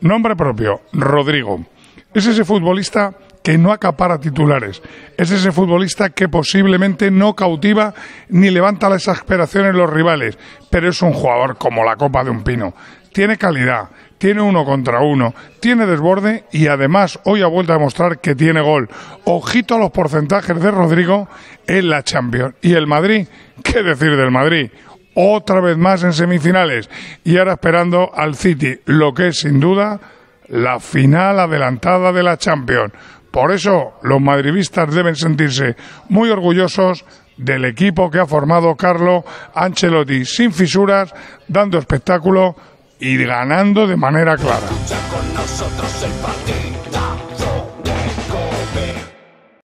Nombre propio, Rodrigo. Es ese futbolista que no acapara titulares. Es ese futbolista que posiblemente no cautiva ni levanta las exasperación en los rivales, pero es un jugador como la copa de un pino. Tiene calidad, tiene uno contra uno, tiene desborde y además hoy ha vuelto a demostrar que tiene gol. Ojito a los porcentajes de Rodrigo en la Champions. Y el Madrid, ¿qué decir del Madrid? otra vez más en semifinales y ahora esperando al City, lo que es sin duda la final adelantada de la Champions. Por eso los madridistas deben sentirse muy orgullosos del equipo que ha formado Carlo Ancelotti, sin fisuras, dando espectáculo y ganando de manera clara.